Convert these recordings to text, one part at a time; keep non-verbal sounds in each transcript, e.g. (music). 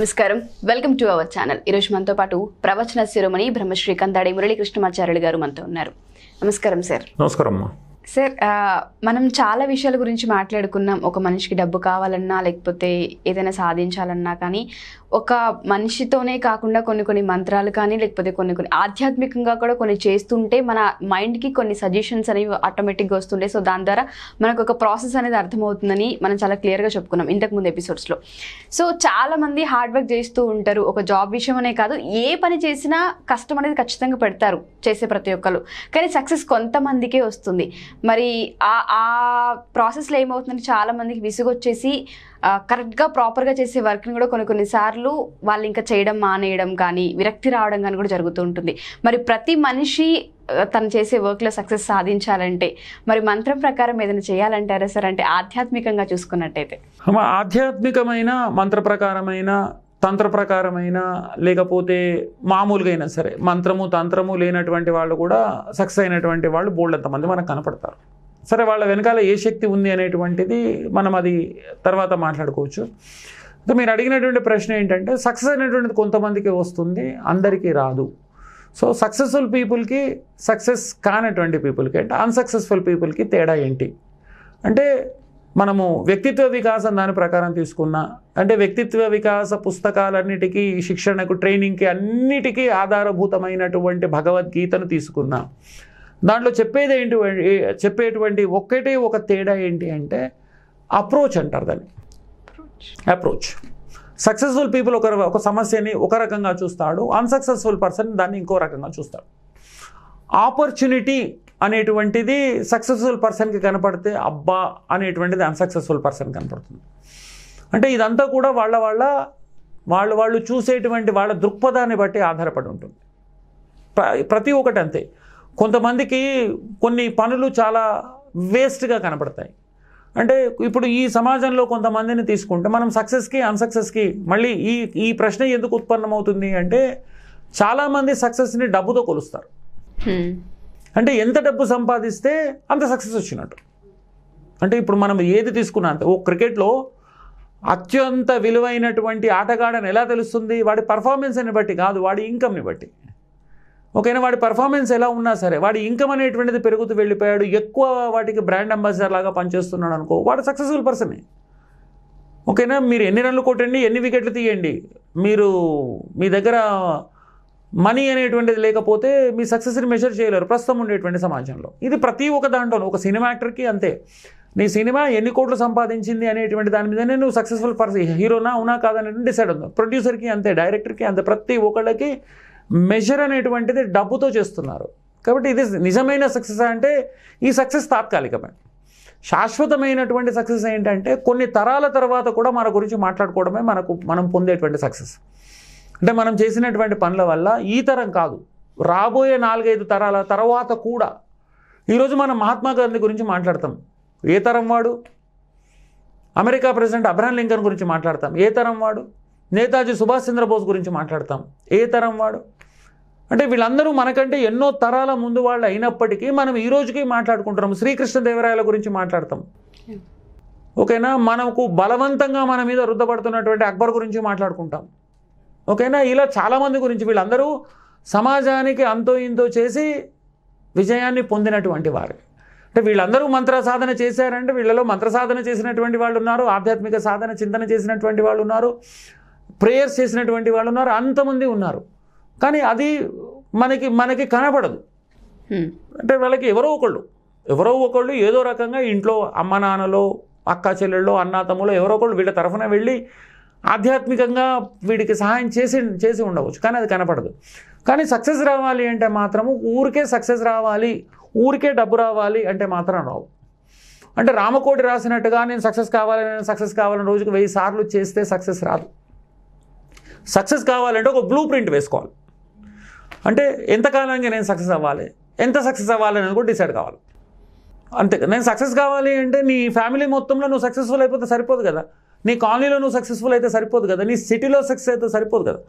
నమస్కారం welcome to our channel ఈరోజు మనతో పాటు ప్రవచన శిరోమణి బ్రహ్మశ్రీ కందాడి మురళీకృష్ణమాచార్యులు గారు మనతో ఉన్నారు నమస్కారం సార్ నమస్కారం సార్ మనం చాలా విషయాల గురించి మాట్లాడుకున్నాం ఒక మనిషికి డబ్బు కావాలన్నా లేకపోతే ఏదైనా సాధించాలన్నా కానీ ఒక మనిషితోనే కాకుండా కొన్ని కొన్ని మంత్రాలు కానీ లేకపోతే కొన్ని కొన్ని ఆధ్యాత్మికంగా కూడా కొన్ని చేస్తుంటే మన మైండ్కి కొన్ని సజెషన్స్ అనేవి ఆటోమేటిక్గా వస్తుండే సో దాని ద్వారా మనకు ఒక ప్రాసెస్ అనేది అర్థమవుతుందని మనం చాలా క్లియర్గా చెప్పుకున్నాం ఇంతకుముందు ఎపిసోడ్స్లో సో చాలామంది హార్డ్ వర్క్ చేస్తూ ఉంటారు ఒక జాబ్ విషయమనే కాదు ఏ పని చేసినా కష్టం అనేది ఖచ్చితంగా పెడతారు చేసే ప్రతి ఒక్కరు కానీ సక్సెస్ కొంతమందికే వస్తుంది మరి ఆ ప్రాసెస్లో ఏమవుతుందంటే చాలామందికి విసుగొచ్చేసి కరెక్ట్గా ప్రాపర్గా చేసే వర్క్ని కూడా కొన్ని కొన్నిసార్లు వాళ్ళు ఇంకా చేయడం మానేయడం కానీ విరక్తి రావడం కానీ కూడా జరుగుతూ ఉంటుంది మరి ప్రతి మనిషి తను చేసే వర్క్లో సక్సెస్ సాధించాలంటే మరి మంత్రం ప్రకారం ఏదైనా చేయాలంటారా సార్ అంటే ఆధ్యాత్మికంగా చూసుకున్నట్టయితే ఆధ్యాత్మికమైన మంత్ర ప్రకారమైన తంత్ర ప్రకారమైన లేకపోతే మామూలుగా అయినా సరే మంత్రము తంత్రము లేనటువంటి వాళ్ళు కూడా సక్సెస్ అయినటువంటి వాళ్ళు బోల్డ్ అంతమంది మనకు కనపడతారు సరే వాళ్ళ వెనకాల ఏ శక్తి ఉంది అనేటువంటిది మనం అది తర్వాత మాట్లాడుకోవచ్చు సో మీరు అడిగినటువంటి ప్రశ్న ఏంటంటే సక్సెస్ అనేటువంటిది కొంతమందికి వస్తుంది అందరికీ రాదు సో సక్సెస్ఫుల్ పీపుల్కి సక్సెస్ కానటువంటి పీపుల్కి అంటే అన్సక్సెస్ఫుల్ పీపుల్కి తేడా ఏంటి అంటే మనము వ్యక్తిత్వ వికాసం దాని ప్రకారం తీసుకున్న అంటే వ్యక్తిత్వ వికాస పుస్తకాలన్నిటికీ శిక్షణకు ట్రైనింగ్కి అన్నిటికీ ఆధారభూతమైనటువంటి భగవద్గీతను తీసుకున్నా దాంట్లో చెప్పేది ఏంటి చెప్పేటువంటి ఒక్కటే ఒక తేడా ఏంటి అంటే అప్రోచ్ అంటారు దాన్ని అప్రోచ్ సక్సెస్ఫుల్ పీపుల్ ఒక ఒక సమస్యని ఒక రకంగా చూస్తాడు అన్సక్సెస్ఫుల్ పర్సన్ దాన్ని ఇంకో రకంగా చూస్తాడు ఆపర్చునిటీ అనేటువంటిది సక్సెస్ఫుల్ పర్సన్కి కనపడితే అబ్బా అనేటువంటిది అన్సక్సెస్ఫుల్ పర్సన్ కనపడుతుంది అంటే ఇదంతా కూడా వాళ్ళ వాళ్ళ వాళ్ళు వాళ్ళు చూసేటువంటి వాళ్ళ దృక్పథాన్ని బట్టి ఆధారపడి ఉంటుంది ప్రతి ఒక్కటి అంతే కొంతమందికి కొన్ని పనులు చాలా వేస్ట్గా కనపడతాయి అంటే ఇప్పుడు ఈ సమాజంలో కొంతమందిని తీసుకుంటే మనం సక్సెస్కి అన్సక్సెస్కి మళ్ళీ ఈ ఈ ప్రశ్న ఎందుకు ఉత్పన్నమవుతుంది అంటే చాలామంది సక్సెస్ని డబ్బుతో కొలుస్తారు అంటే ఎంత డబ్బు సంపాదిస్తే అంత సక్సెస్ వచ్చినట్టు అంటే ఇప్పుడు మనం ఏది తీసుకున్నా అంతే ఓ క్రికెట్లో అత్యంత విలువైనటువంటి ఆటగాడని ఎలా తెలుస్తుంది వాడి పర్ఫార్మెన్స్ని బట్టి కాదు వాడి ఇన్కమ్ని బట్టి ఓకేనా వాడి పర్ఫార్మెన్స్ ఎలా ఉన్నా సరే వాడి ఇన్కమ్ అనేటువంటిది పెరుగుతూ వెళ్ళిపోయాడు ఎక్కువ వాటికి బ్రాండ్ అంబాసిడర్ లాగా పనిచేస్తున్నాడు అనుకో వాడు సక్సెస్ఫుల్ పర్సనే ఓకేనా మీరు ఎన్ని రన్లు కొట్టండి ఎన్ని వికెట్లు తీయండి మీరు మీ దగ్గర మనీ అనేటువంటిది లేకపోతే మీ సక్సెస్ని మెజర్ చేయలేరు ప్రస్తుతం ఉండేటువంటి సమాజంలో ఇది ప్రతి ఒక్క దాంట్లో ఒక సినిమా యాక్టర్కి అంతే నీ సినిమా ఎన్ని కోట్లు సంపాదించింది అనేటువంటి దాని మీదనే నువ్వు సక్సెస్ఫుల్ పర్సన్ హీరోనా అవునా కాదని డిసైడ్ అవుతుంది ప్రొడ్యూసర్కి అంతే డైరెక్టర్కి అంతే ప్రతి ఒక్కళ్ళకి మెజర్ అనేటువంటిది డబ్బుతో చేస్తున్నారు కాబట్టి ఇది నిజమైన సక్సెస్ అంటే ఈ సక్సెస్ తాత్కాలికమే శాశ్వతమైనటువంటి సక్సెస్ ఏంటంటే కొన్ని తరాల తర్వాత కూడా మన గురించి మాట్లాడుకోవడమే మనకు మనం పొందేటువంటి సక్సెస్ అంటే మనం చేసినటువంటి పనుల వల్ల ఈ తరం కాదు రాబోయే నాలుగైదు తరాల తర్వాత కూడా ఈరోజు మనం మహాత్మా గాంధీ గురించి మాట్లాడతాం ఏ తరం వాడు అమెరికా ప్రెసిడెంట్ అబ్రహం లింకన్ గురించి మాట్లాడతాం ఏ తరం వాడు నేతాజీ సుభాష్ చంద్రబోస్ గురించి మాట్లాడతాం ఏ తరం వాడు అంటే వీళ్ళందరూ మనకంటే ఎన్నో తరాల ముందు వాళ్ళు అయినప్పటికీ మనం ఈ రోజుకి మాట్లాడుకుంటున్నాం శ్రీకృష్ణదేవరాయల గురించి మాట్లాడతాం ఓకేనా మనకు బలవంతంగా మన మీద రుద్దపడుతున్నటువంటి అక్బర్ గురించి మాట్లాడుకుంటాం ఓకేనా ఇలా చాలామంది గురించి వీళ్ళందరూ సమాజానికి అంతో ఇంతో చేసి విజయాన్ని పొందినటువంటి వారు అంటే వీళ్ళందరూ మంత్ర సాధన చేశారంటే వీళ్ళలో మంత్ర సాధన చేసినటువంటి వాళ్ళు ఉన్నారు ఆధ్యాత్మిక సాధన చింతన చేసినటువంటి వాళ్ళు ఉన్నారు ప్రేయర్స్ చేసినటువంటి వాళ్ళు ఉన్నారు అంతమంది ఉన్నారు కానీ అది మనకి మనకి కనబడదు అంటే వాళ్ళకి ఎవరో ఒకళ్ళు ఎవరో ఒకళ్ళు ఏదో రకంగా ఇంట్లో అమ్మ నాన్నలో అక్క చెల్లెళ్ళు అన్న ఎవరో ఒకళ్ళు వీళ్ళ తరఫున వెళ్ళి ఆధ్యాత్మికంగా వీడికి సహాయం చేసి చేసి ఉండవచ్చు కానీ అది కనపడదు కానీ సక్సెస్ రావాలి అంటే మాత్రము ఊరికే సక్సెస్ రావాలి ఊరికే డబ్బు రావాలి అంటే మాత్రం రావు అంటే రామకోటి రాసినట్టుగా నేను సక్సెస్ కావాలి నేను సక్సెస్ కావాలని రోజుకు వెయ్యి సార్లు చేస్తే సక్సెస్ రాదు సక్సెస్ కావాలంటే ఒక బ్లూ ప్రింట్ వేసుకోవాలి అంటే ఎంతకాలంగా నేను సక్సెస్ అవ్వాలి ఎంత సక్సెస్ అవ్వాలని కూడా డిసైడ్ కావాలి అంతే నేను సక్సెస్ కావాలి అంటే నీ ఫ్యామిలీ మొత్తంలో నువ్వు సక్సెస్ఫుల్ అయిపోతే సరిపోదు కదా నీ కాలనీలో నువ్వు సక్సెస్ఫుల్ అయితే సరిపోదు కదా నీ సిటీలో సక్సెస్ అయితే సరిపోదు కదా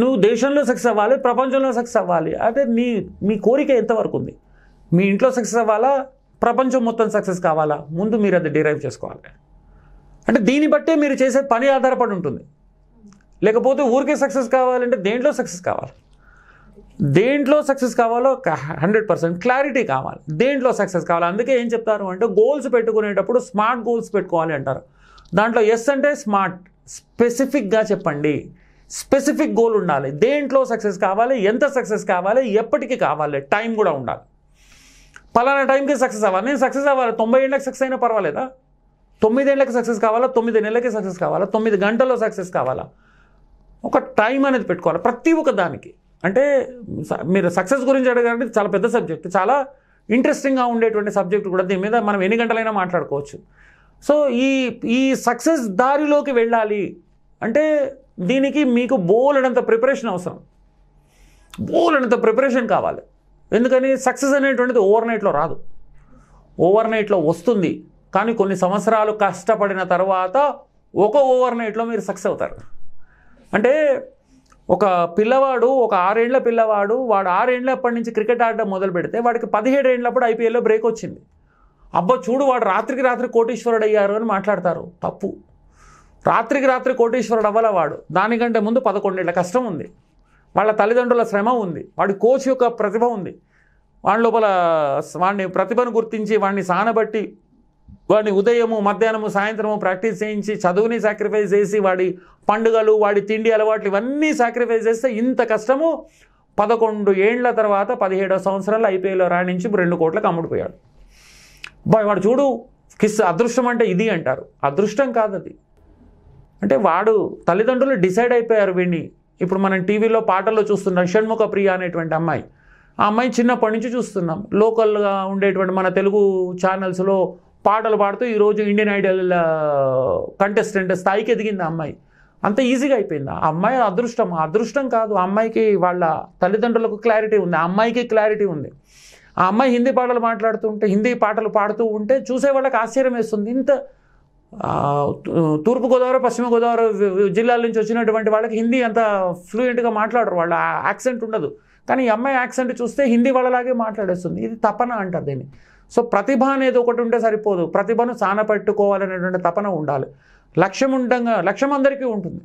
నువ్వు దేశంలో సక్సెస్ అవ్వాలి ప్రపంచంలో సక్సెస్ అవ్వాలి అంటే నీ మీ కోరిక ఎంతవరకు ఉంది మీ ఇంట్లో సక్సెస్ అవ్వాలా ప్రపంచం మొత్తం సక్సెస్ కావాలా ముందు మీరు అది డిరైవ్ చేసుకోవాలి అంటే దీన్ని బట్టే మీరు చేసే పని ఆధారపడి ఉంటుంది లేకపోతే ఊరికే సక్సెస్ కావాలంటే దేంట్లో సక్సెస్ కావాలి దేంట్లో సక్సెస్ కావాలో హండ్రెడ్ పర్సెంట్ క్లారిటీ కావాలి దేంట్లో సక్సెస్ కావాలి అందుకే ఏం చెప్తారు అంటే గోల్స్ పెట్టుకునేటప్పుడు స్మార్ట్ గోల్స్ పెట్టుకోవాలి అంటారు దాంట్లో ఎస్ అంటే స్మార్ట్ స్పెసిఫిక్గా చెప్పండి స్పెసిఫిక్ గోల్ ఉండాలి దేంట్లో సక్సెస్ కావాలి ఎంత సక్సెస్ కావాలి ఎప్పటికీ కావాలి టైం కూడా ఉండాలి పలానా టైంకి సక్సెస్ అవ్వాలి నేను సక్సెస్ అవ్వాలి తొంభై ఏళ్ళకి సక్సెస్ అయినా పర్వాలేదా తొమ్మిది ఏళ్ళకి సక్సెస్ కావాలా తొమ్మిది నెలలకి సక్సెస్ కావాలా తొమ్మిది గంటల్లో సక్సెస్ కావాలా ఒక టైం అనేది పెట్టుకోవాలి ప్రతి ఒక్క దానికి అంటే మీరు సక్సెస్ గురించి అడగాలంటే చాలా పెద్ద సబ్జెక్ట్ చాలా ఇంట్రెస్టింగ్గా ఉండేటువంటి సబ్జెక్ట్ కూడా దీని మీద మనం ఎన్ని గంటలైనా మాట్లాడుకోవచ్చు సో ఈ ఈ సక్సెస్ దారిలోకి వెళ్ళాలి అంటే దీనికి మీకు బోలెడంత ప్రిపరేషన్ అవసరం బోలెడంత ప్రిపరేషన్ కావాలి ఎందుకని సక్సెస్ అనేటువంటిది ఓవర్ నైట్లో రాదు ఓవర్ నైట్లో వస్తుంది కానీ కొన్ని సంవత్సరాలు కష్టపడిన తర్వాత ఒక ఓవర్ నైట్లో మీరు సక్సెస్ అవుతారు అంటే ఒక పిల్లవాడు ఒక ఆరేండ్ల పిల్లవాడు వాడు ఆరేండ్లప్పటి నుంచి క్రికెట్ ఆడడం మొదలు పెడితే వాడికి పదిహేడు ఏండ్లప్పుడు ఐపీఎల్లో బ్రేక్ వచ్చింది అబ్బా చూడు వాడు రాత్రికి రాత్రి కోటీశ్వరుడు అయ్యారు అని మాట్లాడతారు తప్పు రాత్రికి రాత్రి కోటీశ్వరుడు అవ్వాల వాడు దానికంటే ముందు పదకొండేళ్ల కష్టం ఉంది వాళ్ళ తల్లిదండ్రుల శ్రమ ఉంది వాడి కోచ్ యొక్క ప్రతిభ ఉంది వాడి లోపల వాడిని ప్రతిభను గుర్తించి వాడిని సానబట్టి వాడిని ఉదయము మధ్యాహ్నము సాయంత్రము ప్రాక్టీస్ చేయించి చదువుని సాక్రిఫైస్ చేసి వాడి పండుగలు వాడి తిండి అలవాట్లు ఇవన్నీ సాక్రిఫైస్ చేస్తే ఇంత కష్టము పదకొండు ఏండ్ల తర్వాత పదిహేడో సంవత్సరాలు ఐపీఎల్లో రాణించి రెండు కోట్లకు అమ్ముడిపోయాడు బాయ్ వాడు చూడు కిస్ అదృష్టం అంటే ఇది అంటారు అదృష్టం కాదు అది అంటే వాడు తల్లిదండ్రులు డిసైడ్ అయిపోయారు విని ఇప్పుడు మనం టీవీలో పాటల్లో చూస్తున్నాం షణ్ముఖ ప్రియ అనేటువంటి అమ్మాయి ఆ అమ్మాయి చిన్నప్పటి నుంచి చూస్తున్నాం లోకల్గా ఉండేటువంటి మన తెలుగు ఛానల్స్లో పాటలు పాడుతూ ఈరోజు ఇండియన్ ఐడల్ కంటెస్టెంట్ స్థాయికి ఎదిగింది అమ్మాయి అంత ఈజీగా అయిపోయింది ఆ అమ్మాయి అదృష్టం అదృష్టం కాదు ఆ అమ్మాయికి వాళ్ళ తల్లిదండ్రులకు క్లారిటీ ఉంది ఆ అమ్మాయికి క్లారిటీ ఉంది ఆ అమ్మాయి హిందీ పాటలు మాట్లాడుతూ ఉంటే హిందీ పాటలు పాడుతూ ఉంటే చూసే వాళ్ళకి ఆశ్చర్యం వేస్తుంది ఇంత తూర్పుగోదావరి పశ్చిమ గోదావరి జిల్లాల నుంచి వచ్చినటువంటి వాళ్ళకి హిందీ అంత ఫ్లూయెంట్గా మాట్లాడరు వాళ్ళ యాక్సెంట్ ఉండదు కానీ ఈ అమ్మాయి యాక్సెంట్ చూస్తే హిందీ వాళ్ళలాగే మాట్లాడేస్తుంది ఇది తపన అంటారు దీన్ని సో ప్రతిభ అనేది ఒకటి ఉంటే సరిపోదు ప్రతిభను సానపెట్టుకోవాలనేటువంటి తపన ఉండాలి లక్ష్యం ఉండగా లక్ష్యం అందరికీ ఉంటుంది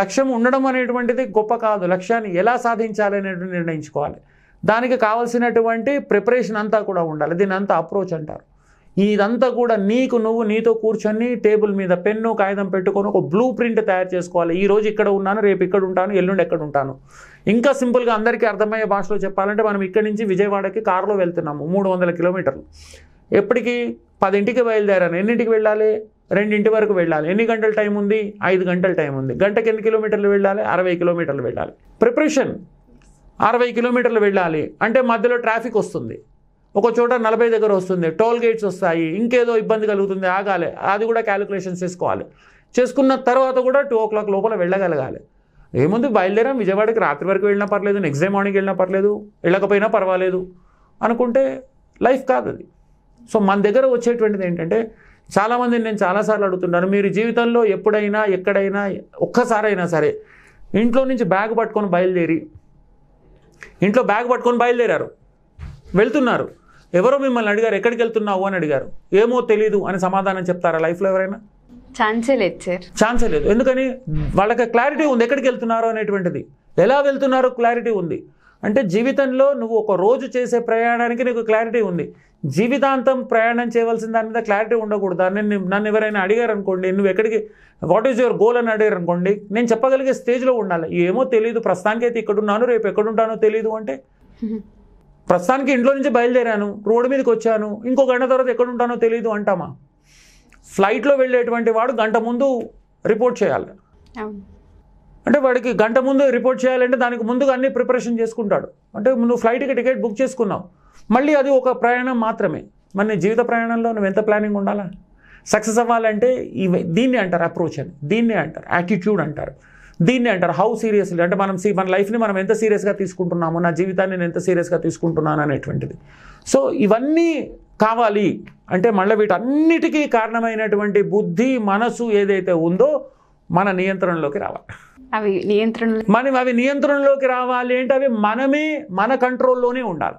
లక్ష్యం ఉండడం అనేటువంటిది గొప్ప కాదు లక్ష్యాన్ని ఎలా సాధించాలి అనేటువంటి నిర్ణయించుకోవాలి దానికి కావలసినటువంటి ప్రిపరేషన్ అంతా కూడా ఉండాలి దీని అంతా అప్రోచ్ అంటారు ఇదంతా కూడా నీకు నువ్వు నీతో కూర్చొని టేబుల్ మీద పెన్ను కాగితం పెట్టుకొని ఒక బ్లూ ప్రింట్ తయారు చేసుకోవాలి ఈ రోజు ఇక్కడ ఉన్నాను రేపు ఇక్కడ ఉంటాను ఎల్లుండి ఎక్కడ ఉంటాను ఇంకా సింపుల్గా అందరికీ అర్థమయ్యే భాషలో చెప్పాలంటే మనం ఇక్కడి నుంచి విజయవాడకి కారులో వెళ్తున్నాము మూడు వందల కిలోమీటర్లు ఎప్పటికీ పదింటికి బయలుదేరాను ఎన్నింటికి వెళ్ళాలి రెండింటి వరకు వెళ్ళాలి ఎన్ని గంటల టైం ఉంది ఐదు గంటల టైం ఉంది గంటకి ఎన్ని కిలోమీటర్లు వెళ్ళాలి అరవై కిలోమీటర్లు వెళ్ళాలి ప్రిపరేషన్ అరవై కిలోమీటర్లు వెళ్ళాలి అంటే మధ్యలో ట్రాఫిక్ వస్తుంది ఒక చోట నలభై దగ్గర వస్తుంది టోల్ గేట్స్ వస్తాయి ఇంకేదో ఇబ్బంది కలుగుతుంది ఆగాలి అది కూడా క్యాలిక్యులేషన్స్ చేసుకోవాలి చేసుకున్న తర్వాత కూడా టూ ఓ క్లాక్ లోపల వెళ్ళగలగాలి ఏముంది బయలుదేరాం విజయవాడకి రాత్రి వరకు వెళ్ళినా పర్లేదు నెక్స్ట్ డే మార్నింగ్ వెళ్ళినా పర్లేదు వెళ్ళకపోయినా పర్వాలేదు అనుకుంటే లైఫ్ కాదు అది సో మన దగ్గర వచ్చేటువంటిది ఏంటంటే చాలామందిని నేను చాలాసార్లు అడుగుతున్నాను మీరు జీవితంలో ఎప్పుడైనా ఎక్కడైనా ఒక్కసారైనా సరే ఇంట్లో నుంచి బ్యాగ్ పట్టుకొని బయలుదేరి ఇంట్లో బ్యాగ్ పట్టుకొని బయలుదేరారు వెళ్తున్నారు ఎవరో మిమ్మల్ని అడిగారు ఎక్కడికి వెళ్తున్నావు అని అడిగారు ఏమో తెలీదు అని సమాధానం చెప్తారా లైఫ్లో ఎవరైనా ఛాన్సే లేదు సార్ ఛాన్సే లేదు ఎందుకని వాళ్ళకి క్లారిటీ ఉంది ఎక్కడికి వెళ్తున్నారో అనేటువంటిది ఎలా వెళ్తున్నారో క్లారిటీ ఉంది అంటే జీవితంలో నువ్వు ఒక రోజు చేసే ప్రయాణానికి నీకు క్లారిటీ ఉంది జీవితాంతం ప్రయాణం చేయవలసిన దాని మీద క్లారిటీ ఉండకూడదు నేను నన్ను ఎవరైనా అడిగారు అనుకోండి నువ్వు ఎక్కడికి వాట్ ఈజ్ యువర్ గోల్ అని అడిగారు అనుకోండి నేను చెప్పగలిగే స్టేజ్లో ఉండాలి ఏమో తెలియదు ప్రస్తుతానికైతే ఇక్కడ ఉన్నాను రేపు ఎక్కడుంటానో తెలియదు అంటే (laughs) ప్రస్తుతానికి ఇంట్లో నుంచి బయలుదేరాను రోడ్డు మీదకి వచ్చాను ఇంకో గంట తర్వాత ఎక్కడ ఉంటానో తెలియదు అంటామా ఫ్లైట్లో వెళ్ళేటువంటి వాడు గంట ముందు రిపోర్ట్ చేయాలి అంటే వాడికి గంట ముందు రిపోర్ట్ చేయాలంటే దానికి ముందుగా అన్ని ప్రిపరేషన్ చేసుకుంటాడు అంటే నువ్వు ఫ్లైట్కి టికెట్ బుక్ చేసుకున్నావు మళ్ళీ అది ఒక ప్రయాణం మాత్రమే మరి నీ జీవిత ప్రయాణంలో నువ్వు ఎంత ప్లానింగ్ ఉండాలా సక్సెస్ అవ్వాలంటే ఇవి దీన్ని అంటారు అప్రోచ్ అని దీన్ని అంటారు యాటిట్యూడ్ అంటారు దీన్ని అంటారు హౌ సీరియస్లీ అంటే మనం సీ మన లైఫ్ని మనం ఎంత సీరియస్గా తీసుకుంటున్నాము నా జీవితాన్ని నేను ఎంత సీరియస్గా తీసుకుంటున్నాను అనేటువంటిది సో ఇవన్నీ కావాలి అంటే మళ్ళీ వీటన్నిటికీ కారణమైనటువంటి బుద్ధి మనసు ఏదైతే ఉందో మన నియంత్రణలోకి రావాలి అవి నియంత్రణ మనం అవి నియంత్రణలోకి రావాలి అంటే అవి మనమే మన కంట్రోల్లోనే ఉండాలి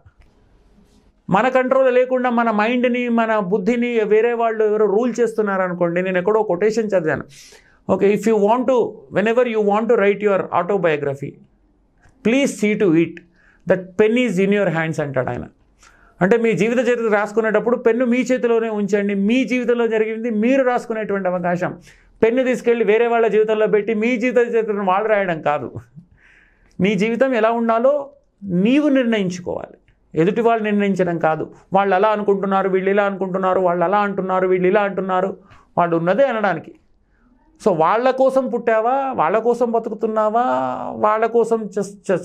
మన కంట్రోల్ లేకుండా మన మైండ్ని మన బుద్ధిని వేరే వాళ్ళు ఎవరో రూల్ చేస్తున్నారనుకోండి నేను ఎక్కడో కొటేషన్ చదివాను okay if you want to whenever you want to write your autobiography please see to it that pen is in your hands అంటాడు ఆయన అంటే మీ జీవిత చరిత్ర రాసుకునేటప్పుడు పెన్ను మీ చేతిలోనే ఉంచండి మీ జీవితంలో జరిగింది మీరు రాసుకునేటువంటి అవకాశం పెన్ను తీసుకెళ్ళి వేరే వాళ్ళ జీవితంలో పెట్టి మీ జీవిత చరిత్రను వాళ్ళు రాయడం కాదు నీ జీవితం ఎలా ఉండాలో నీవు నిర్ణయించుకోవాలి ఎదుటి వాళ్ళు నిర్ణయించడం కాదు వాళ్ళు అలా అనుకుంటున్నారు వీళ్ళు ఇలా అనుకుంటున్నారు వాళ్ళు అలా అంటున్నారు వీళ్ళు ఇలా అంటున్నారు వాళ్ళు ఉన్నదే అనడానికి సో వాళ్ళ కోసం పుట్టావా వాళ్ళ కోసం బతుకుతున్నావా వాళ్ళ కోసం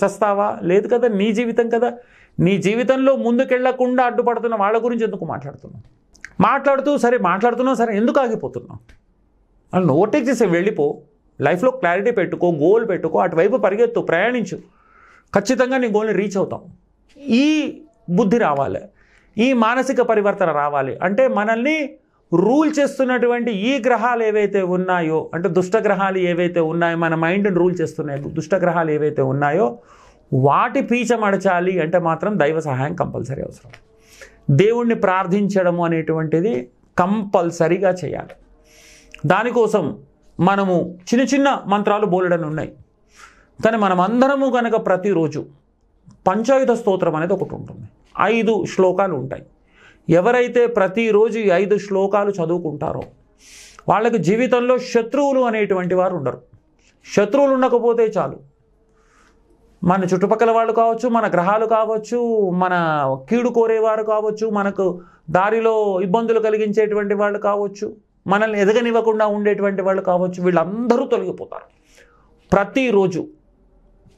చస్తావా లేదు కదా నీ జీవితం కదా నీ జీవితంలో ముందుకెళ్లకుండా అడ్డుపడుతున్న వాళ్ళ గురించి ఎందుకు మాట్లాడుతున్నావు మాట్లాడుతూ సరే మాట్లాడుతున్నావు సరే ఎందుకు ఆగిపోతున్నావు వాళ్ళని ఓవర్టేక్ చేసి వెళ్ళిపో లైఫ్లో క్లారిటీ పెట్టుకో గోల్ పెట్టుకో అటువైపు పరిగెత్తు ప్రయాణించు ఖచ్చితంగా నీ గోల్ని రీచ్ అవుతాం ఈ బుద్ధి రావాలి ఈ మానసిక పరివర్తన రావాలి అంటే మనల్ని రూల్ చేస్తున్నటువంటి ఈ గ్రహాలు ఏవైతే ఉన్నాయో అంటే దుష్ట గ్రహాలు ఏవైతే ఉన్నాయో మన మైండ్ని రూల్ చేస్తున్నాయో దుష్ట గ్రహాలు ఏవైతే ఉన్నాయో వాటి పీచ మడచాలి అంటే మాత్రం దైవ సహాయం కంపల్సరీ అవసరం దేవుణ్ణి ప్రార్థించడము అనేటువంటిది కంపల్సరీగా చేయాలి దానికోసం మనము చిన్న చిన్న మంత్రాలు బోలెడని ఉన్నాయి కానీ మనం అందరము కనుక ప్రతిరోజు పంచాయుధ స్తోత్రం అనేది ఒకటి ఉంటుంది ఐదు శ్లోకాలు ఉంటాయి ఎవరైతే ప్రతిరోజు ఈ ఐదు శ్లోకాలు చదువుకుంటారో వాళ్ళకి జీవితంలో శత్రువులు అనేటువంటి వారు ఉండరు శత్రువులు ఉండకపోతే చాలు మన చుట్టుపక్కల వాళ్ళు కావచ్చు మన గ్రహాలు కావచ్చు మన కీడు కోరేవారు కావచ్చు మనకు దారిలో ఇబ్బందులు కలిగించేటువంటి వాళ్ళు కావచ్చు మనల్ని ఎదగనివ్వకుండా ఉండేటువంటి వాళ్ళు కావచ్చు వీళ్ళందరూ తొలగిపోతారు ప్రతిరోజు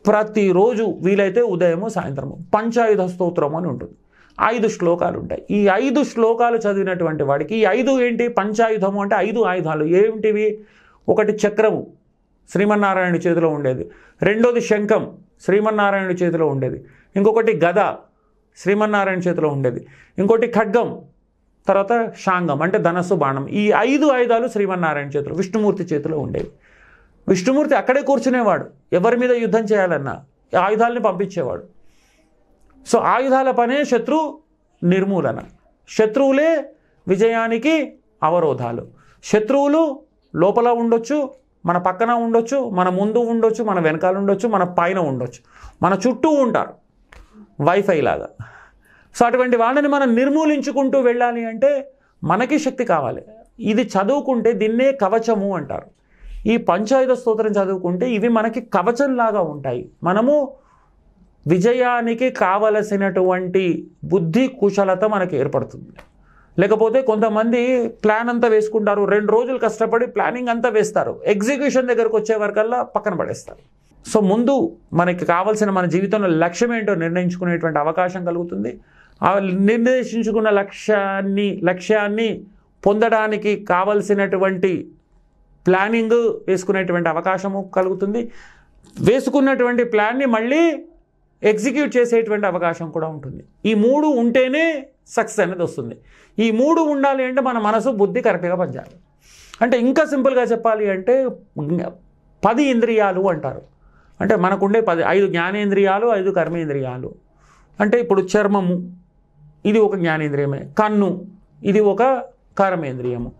ప్రతిరోజు వీలైతే ఉదయము సాయంత్రము పంచాయుధ స్తోత్రము అని ఉంటుంది ఐదు శ్లోకాలు ఉంటాయి ఈ ఐదు శ్లోకాలు చదివినటువంటి వాడికి ఈ ఐదు ఏంటి పంచాయుధము అంటే ఐదు ఆయుధాలు ఏమిటివి ఒకటి చక్రము శ్రీమన్నారాయణ చేతిలో ఉండేది రెండోది శంఖం శ్రీమన్నారాయణ చేతిలో ఉండేది ఇంకొకటి గద శ్రీమన్నారాయణ చేతిలో ఉండేది ఇంకోటి ఖడ్గం తర్వాత షాంగం అంటే ధనస్సు బాణం ఈ ఐదు ఆయుధాలు శ్రీమన్నారాయణ చేతిలో విష్ణుమూర్తి చేతిలో ఉండేవి విష్ణుమూర్తి అక్కడే కూర్చునేవాడు ఎవరి మీద యుద్ధం చేయాలన్నా ఆయుధాలని పంపించేవాడు సో ఆయుధాల పనే శత్రు నిర్మూలన శత్రువులే విజయానికి అవరోధాలు శత్రువులు లోపల ఉండొచ్చు మన పక్కన ఉండొచ్చు మన ముందు ఉండొచ్చు మన వెనకాల ఉండొచ్చు మన పైన ఉండొచ్చు మన చుట్టూ ఉంటారు వైఫై లాగా సో అటువంటి వాళ్ళని మనం నిర్మూలించుకుంటూ వెళ్ళాలి అంటే మనకి శక్తి కావాలి ఇది చదువుకుంటే దీన్నే కవచము అంటారు ఈ పంచాయుధ స్తోత్రం చదువుకుంటే ఇవి మనకి కవచంలాగా ఉంటాయి మనము విజయానికి కావలసినటువంటి బుద్ధి కుశలత మనకు ఏర్పడుతుంది లేకపోతే కొంతమంది ప్లాన్ అంతా వేసుకుంటారు రెండు రోజులు కష్టపడి ప్లానింగ్ అంతా వేస్తారు ఎగ్జిక్యూషన్ దగ్గరకు వచ్చే వరకల్లా పక్కన పడేస్తారు సో ముందు మనకి కావాల్సిన మన జీవితంలో లక్ష్యం ఏంటో నిర్ణయించుకునేటువంటి అవకాశం కలుగుతుంది ఆ నిర్దేశించుకున్న లక్ష్యాన్ని లక్ష్యాన్ని పొందడానికి కావలసినటువంటి ప్లానింగ్ వేసుకునేటువంటి అవకాశము కలుగుతుంది వేసుకున్నటువంటి ప్లాన్ని మళ్ళీ ఎగ్జిక్యూట్ చేసేటువంటి అవకాశం కూడా ఉంటుంది ఈ మూడు ఉంటేనే సక్సెస్ అనేది వస్తుంది ఈ మూడు ఉండాలి అంటే మన మనసు బుద్ధి కరెక్ట్గా పనిచేయాలి అంటే ఇంకా సింపుల్గా చెప్పాలి అంటే పది ఇంద్రియాలు అంటారు అంటే మనకుండే పది ఐదు జ్ఞానేంద్రియాలు ఐదు కర్మేంద్రియాలు అంటే ఇప్పుడు చర్మము ఇది ఒక జ్ఞానేంద్రియమే కన్ను ఇది ఒక కర్మేంద్రియము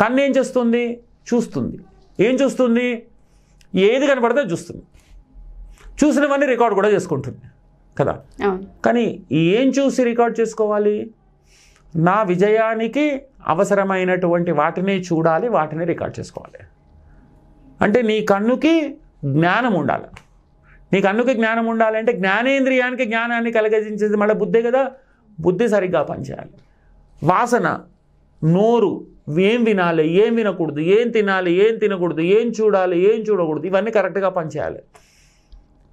కన్ను ఏం చేస్తుంది చూస్తుంది ఏం చూస్తుంది ఏది కనపడితే చూస్తుంది చూసినవన్నీ రికార్డ్ కూడా చేసుకుంటుంది కదా కానీ ఏం చూసి రికార్డ్ చేసుకోవాలి నా విజయానికి అవసరమైనటువంటి వాటిని చూడాలి వాటిని రికార్డ్ చేసుకోవాలి అంటే నీ కన్నుకి జ్ఞానం ఉండాలి నీ కన్నుకి జ్ఞానం ఉండాలి అంటే జ్ఞానేంద్రియానికి జ్ఞానాన్ని కలగజించేది మళ్ళీ బుద్ధి కదా బుద్ధి సరిగ్గా పనిచేయాలి వాసన నోరు ఏం వినాలి ఏం వినకూడదు ఏం తినాలి ఏం తినకూడదు ఏం చూడాలి ఏం చూడకూడదు ఇవన్నీ కరెక్ట్గా పనిచేయాలి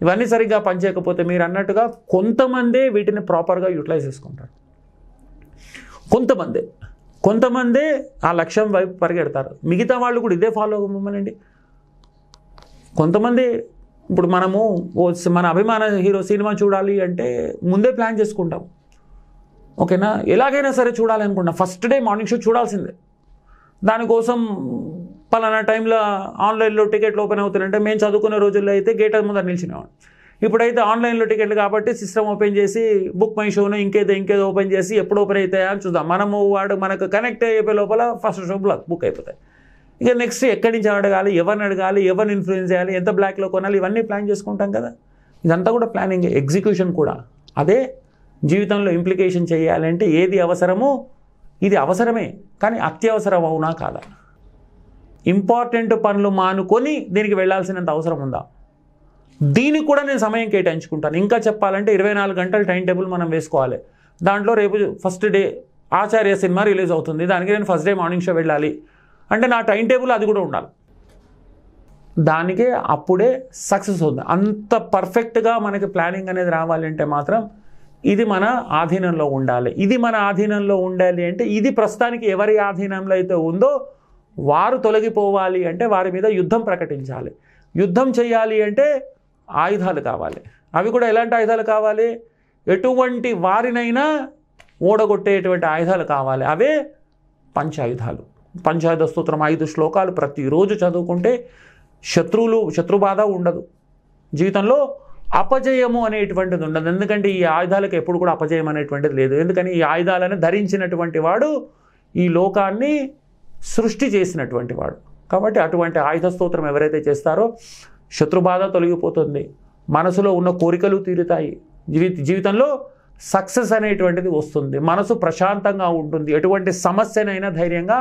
ఇవన్నీ సరిగ్గా పనిచేయకపోతే మీరు అన్నట్టుగా కొంతమందే వీటిని ప్రాపర్గా యూటిలైజ్ చేసుకుంటారు కొంతమందే కొంతమందే ఆ లక్ష్యం వైపు పరిగెడతారు మిగతా వాళ్ళు కూడా ఇదే ఫాలో అవ్వమనండి కొంతమంది ఇప్పుడు మనము మన అభిమాన హీరో సినిమా చూడాలి అంటే ముందే ప్లాన్ చేసుకుంటాం ఓకేనా ఎలాగైనా సరే చూడాలి అనుకుంటున్నాం ఫస్ట్ డే మార్నింగ్ షో చూడాల్సిందే దానికోసం పలానా టైంలో ఆన్లైన్లో టికెట్లు ఓపెన్ అంటే మేము చదువుకునే రోజుల్లో అయితే గేట్ ముందర నిలిచినాం ఇప్పుడైతే ఆన్లైన్లో టికెట్లు కాబట్టి సిస్టమ్ ఓపెన్ చేసి బుక్ మై షోను ఇంకేదో ఇంకేదో ఓపెన్ చేసి ఎప్పుడు ఓపెన్ అవుతాయా అని చూద్దాం మనము వాడు మనకు కనెక్ట్ అయిపోయే లోపల ఫస్ట్ షో బ్లాక్ బుక్ అయిపోతాయి ఇక నెక్స్ట్ ఎక్కడి నుంచి అడగాలి ఎవరిని అడగాలి ఎవరిని ఇన్ఫ్లుయెన్స్ చేయాలి ఎంత బ్లాక్లో కొనాలి ఇవన్నీ ప్లాన్ చేసుకుంటాం కదా ఇదంతా కూడా ప్లానింగ్ ఎగ్జిక్యూషన్ కూడా అదే జీవితంలో ఇంప్లికేషన్ చేయాలంటే ఏది అవసరమో ఇది అవసరమే కానీ అత్యవసరం అవునా కాదా ఇంపార్టెంట్ పనులు మానుకొని దీనికి వెళ్లాల్సినంత అవసరం ఉందా దీనికి కూడా నేను సమయం కేటాయించుకుంటాను ఇంకా చెప్పాలంటే ఇరవై నాలుగు గంటలు టైం టేబుల్ మనం వేసుకోవాలి దాంట్లో రేపు ఫస్ట్ డే ఆచార్య సినిమా రిలీజ్ అవుతుంది దానికి నేను ఫస్ట్ డే మార్నింగ్ షో వెళ్ళాలి అంటే నా టైం టేబుల్ అది కూడా ఉండాలి దానికే అప్పుడే సక్సెస్ అవుతుంది అంత పర్ఫెక్ట్గా మనకి ప్లానింగ్ అనేది రావాలంటే మాత్రం ఇది మన ఆధీనంలో ఉండాలి ఇది మన ఆధీనంలో ఉండాలి అంటే ఇది ప్రస్తుతానికి ఎవరి ఆధీనంలో అయితే ఉందో వారు తొలగిపోవాలి అంటే వారి మీద యుద్ధం ప్రకటించాలి యుద్ధం చేయాలి అంటే ఆయుధాలు కావాలి అవి కూడా ఎలాంటి ఆయుధాలు కావాలి ఎటువంటి వారినైనా ఓడగొట్టేటువంటి ఆయుధాలు కావాలి అవే పంచాయుధాలు పంచాయుధ స్తోత్రం ఐదు శ్లోకాలు ప్రతిరోజు చదువుకుంటే శత్రువులు శత్రుబాధ ఉండదు జీవితంలో అపజయము అనేటువంటిది ఉండదు ఎందుకంటే ఈ ఆయుధాలకు ఎప్పుడు కూడా అపజయం అనేటువంటిది లేదు ఎందుకని ఈ ఆయుధాలను ధరించినటువంటి వాడు ఈ లోకాన్ని సృష్టి చేసినటువంటి వాడు కాబట్టి అటువంటి ఆయుధ స్తోత్రం ఎవరైతే చేస్తారో శత్రుబాధ తొలగిపోతుంది మనసులో ఉన్న కోరికలు తీరుతాయి జీవితంలో సక్సెస్ అనేటువంటిది వస్తుంది మనసు ప్రశాంతంగా ఉంటుంది ఎటువంటి సమస్యనైనా ధైర్యంగా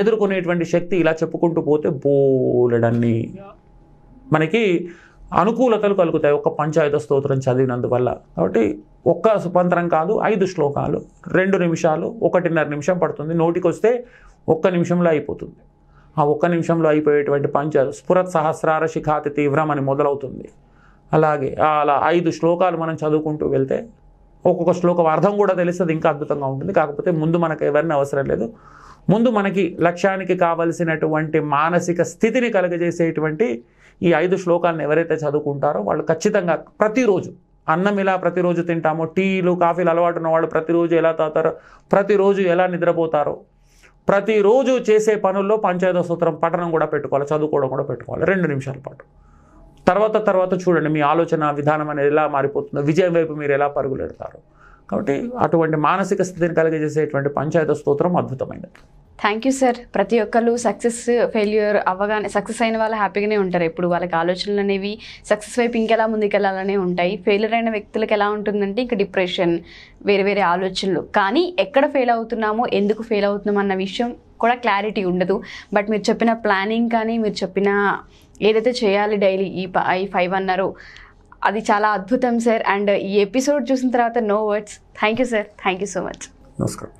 ఎదుర్కొనేటువంటి శక్తి ఇలా చెప్పుకుంటూ పోతే బోలెడన్ని మనకి అనుకూలతలు కలుగుతాయి ఒక పంచాయత స్తోత్రం చదివినందువల్ల కాబట్టి ఒక్క సుపంత్రం కాదు ఐదు శ్లోకాలు రెండు నిమిషాలు ఒకటిన్నర నిమిషం పడుతుంది నోటికొస్తే ఒక్క నిమిషంలో అయిపోతుంది ఆ ఒక్క నిమిషంలో అయిపోయేటువంటి పంచ స్ఫురత్ సహస్రార శిఖాతి తీవ్రం అని మొదలవుతుంది అలాగే అలా ఐదు శ్లోకాలు మనం చదువుకుంటూ వెళ్తే ఒక్కొక్క శ్లోకం అర్థం కూడా తెలిస్తే ఇంకా అద్భుతంగా ఉంటుంది కాకపోతే ముందు మనకు ఎవరిని అవసరం లేదు ముందు మనకి లక్ష్యానికి కావలసినటువంటి మానసిక స్థితిని కలుగజేసేటువంటి ఈ ఐదు శ్లోకాలను ఎవరైతే చదువుకుంటారో వాళ్ళు ఖచ్చితంగా ప్రతిరోజు అన్నం ఇలా ప్రతిరోజు తింటామో టీలు కాఫీలు అలవాటు ఉన్న వాళ్ళు ప్రతిరోజు ఎలా తాగుతారో ప్రతిరోజు ఎలా నిద్రపోతారో ప్రతిరోజు చేసే పనుల్లో పంచాయతీ సూత్రం పఠనం కూడా పెట్టుకోవాలి చదువుకోవడం కూడా పెట్టుకోవాలి రెండు నిమిషాల పాటు తర్వాత తర్వాత చూడండి మీ ఆలోచన విధానం అనేది ఎలా మారిపోతుందో విజయం వైపు మీరు ఎలా పరుగులెడతారు కాబట్టి అటువంటి మానసిక స్థితిని కలిగజేసేటువంటి పంచాయత స్తోత్రం అద్భుతమైనది థ్యాంక్ యూ సార్ ప్రతి ఒక్కరు సక్సెస్ ఫెయిల్యూర్ అవ్వగానే సక్సెస్ అయిన వాళ్ళు హ్యాపీగానే ఉంటారు ఎప్పుడు వాళ్ళకి ఆలోచనలు అనేవి సక్సెస్ వైపు ఇంకెలా ముందుకెళ్ళాలనే ఉంటాయి ఫెయిల్యూర్ అయిన వ్యక్తులకు ఎలా ఉంటుందంటే ఇంకా డిప్రెషన్ వేరే వేరే ఆలోచనలు కానీ ఎక్కడ ఫెయిల్ అవుతున్నామో ఎందుకు ఫెయిల్ అవుతున్నాం అన్న విషయం కూడా క్లారిటీ ఉండదు బట్ మీరు చెప్పిన ప్లానింగ్ కానీ మీరు చెప్పిన ఏదైతే చేయాలి డైలీ ఈ ఫైవ్ అన్నారో అది చాలా అద్భుతం సార్ అండ్ ఈ ఎపిసోడ్ చూసిన తర్వాత no words thank you sir thank you so much నమస్కారం